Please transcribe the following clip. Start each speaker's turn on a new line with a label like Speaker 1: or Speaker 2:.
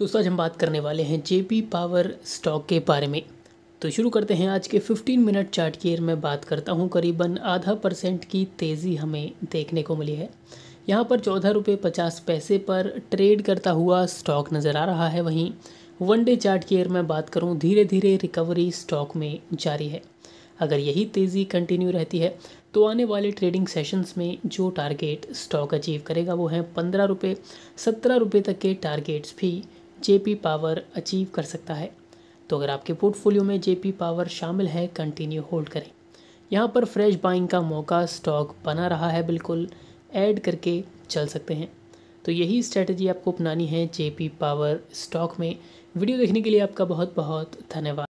Speaker 1: दोस्तों आज हम बात करने वाले हैं जेपी पावर स्टॉक के बारे में तो शुरू करते हैं आज के 15 मिनट चार्ट की मैं बात करता हूँ करीबन आधा परसेंट की तेज़ी हमें देखने को मिली है यहाँ पर चौदह रुपये पचास पैसे पर ट्रेड करता हुआ स्टॉक नज़र आ रहा है वहीं वन डे चार्ट की मैं बात करूँ धीरे धीरे रिकवरी स्टॉक में जारी है अगर यही तेज़ी कंटिन्यू रहती है तो आने वाले ट्रेडिंग सेशंस में जो टारगेट स्टॉक अचीव करेगा वो है पंद्रह रुपये सत्रह रुपये तक के टारगेट्स भी जे पावर अचीव कर सकता है तो अगर आपके पोर्टफोलियो में जे पावर शामिल है कंटिन्यू होल्ड करें यहाँ पर फ्रेश बाइंग का मौका स्टॉक बना रहा है बिल्कुल ऐड करके चल सकते हैं तो यही स्ट्रेटजी आपको अपनानी है जे पावर स्टॉक में वीडियो देखने के लिए आपका बहुत बहुत धन्यवाद